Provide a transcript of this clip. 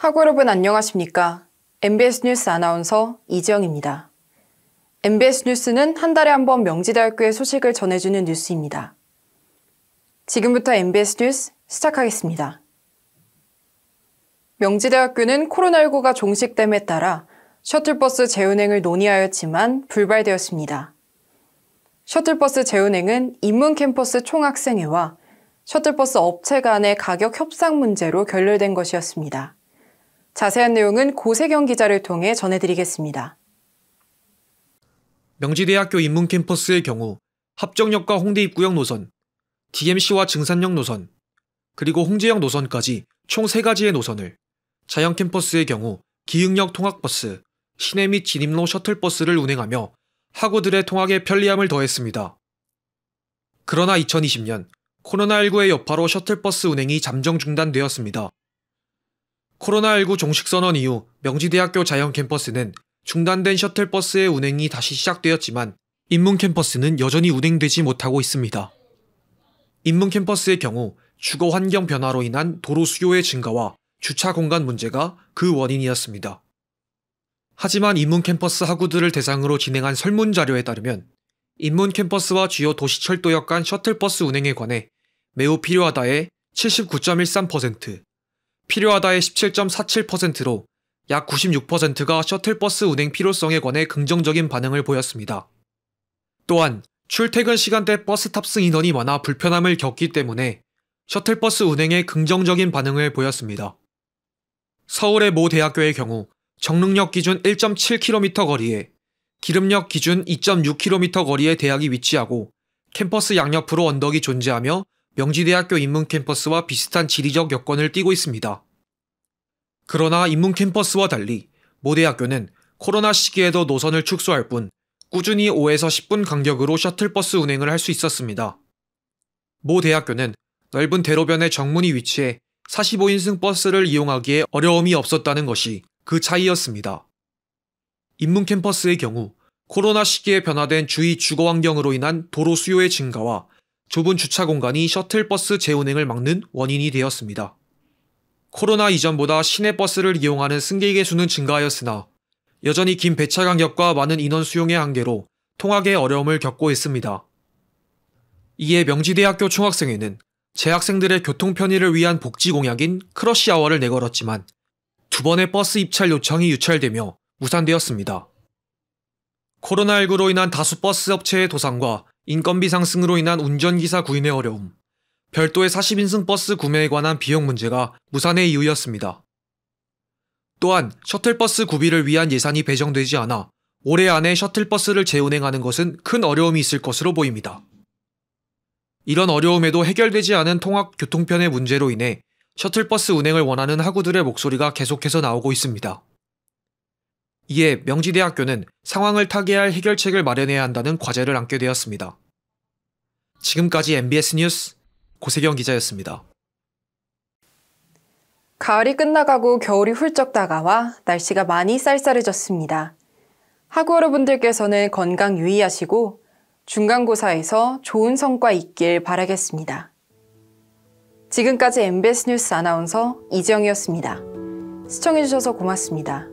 하고 여러분 안녕하십니까. MBS 뉴스 아나운서 이지영입니다. MBS 뉴스는 한 달에 한 번 명지대학교의 소식을 전해주는 뉴스입니다. 지금부터 MBS 뉴스 시작하겠습니다. 명지대학교는 코로나19가 종식됨에 따라 셔틀버스 재운행을 논의하였지만 불발되었습니다. 셔틀버스 재운행은 인문캠퍼스 총학생회와 셔틀버스 업체 간의 가격 협상 문제로 결렬된 것이었습니다. 자세한 내용은 고세경 기자를 통해 전해드리겠습니다. 명지대학교 인문캠퍼스의 경우 합정역과 홍대 입구역 노선, DMC와 증산역 노선, 그리고 홍제역 노선까지 총 3가지의 노선을 자연 캠퍼스의 경우 기흥역 통학버스, 시내 및 진입로 셔틀버스를 운행하며 학우들의 통학에 편리함을 더했습니다. 그러나 2020년 코로나19의 여파로 셔틀버스 운행이 잠정 중단되었습니다. 코로나19 종식 선언 이후 명지대학교 자연 캠퍼스는 중단된 셔틀버스의 운행이 다시 시작되었지만 인문 캠퍼스는 여전히 운행되지 못하고 있습니다. 인문 캠퍼스의 경우 주거 환경 변화로 인한 도로 수요의 증가와 주차 공간 문제가 그 원인이었습니다. 하지만 인문 캠퍼스 학우들을 대상으로 진행한 설문 자료에 따르면 인문 캠퍼스와 주요 도시철도역 간 셔틀버스 운행에 관해 매우 필요하다의 79.13%, 필요하다의 17.47%로 약 96%가 셔틀버스 운행 필요성에 관해 긍정적인 반응을 보였습니다. 또한 출퇴근 시간대 버스 탑승 인원이 많아 불편함을 겪기 때문에 셔틀버스 운행에 긍정적인 반응을 보였습니다. 서울의 모 대학교의 경우 정릉역 기준 1.7km 거리에 기름역 기준 2.6km 거리에 대학이 위치하고 캠퍼스 양옆으로 언덕이 존재하며 명지대학교 인문캠퍼스와 비슷한 지리적 여건을 띠고 있습니다. 그러나 인문캠퍼스와 달리 모대학교는 코로나 시기에도 노선을 축소할 뿐 꾸준히 5에서 10분 간격으로 셔틀버스 운행을 할 수 있었습니다. 모 대학교는 넓은 대로변에 정문이 위치해 45인승 버스를 이용하기에 어려움이 없었다는 것이 그 차이였습니다. 인문 캠퍼스의 경우 코로나 시기에 변화된 주위 주거 환경으로 인한 도로 수요의 증가와 좁은 주차 공간이 셔틀버스 재운행을 막는 원인이 되었습니다. 코로나 이전보다 시내버스를 이용하는 승객의 수는 증가하였으나 여전히 긴 배차 간격과 많은 인원 수용의 한계로 통학에 어려움을 겪고 있습니다. 이에 명지대학교 총학생회는 재학생들의 교통 편의를 위한 복지 공약인 크러시 아워를 내걸었지만 두 번의 버스 입찰 요청이 유찰되며 무산되었습니다. 코로나19로 인한 다수 버스 업체의 도산과 인건비 상승으로 인한 운전기사 구인의 어려움, 별도의 40인승 버스 구매에 관한 비용 문제가 무산의 이유였습니다. 또한 셔틀버스 구비를 위한 예산이 배정되지 않아 올해 안에 셔틀버스를 재운행하는 것은 큰 어려움이 있을 것으로 보입니다. 이런 어려움에도 해결되지 않은 통학 교통편의 문제로 인해 셔틀버스 운행을 원하는 학우들의 목소리가 계속해서 나오고 있습니다. 이에 명지대학교는 상황을 타개할 해결책을 마련해야 한다는 과제를 안게 되었습니다. 지금까지 MBS 뉴스 고세경 기자였습니다. 가을이 끝나가고 겨울이 훌쩍 다가와 날씨가 많이 쌀쌀해졌습니다. 학우 여러분들께서는 건강 유의하시고 중간고사에서 좋은 성과 있길 바라겠습니다. 지금까지 MBS 뉴스 아나운서 이지영이었습니다. 시청해주셔서 고맙습니다.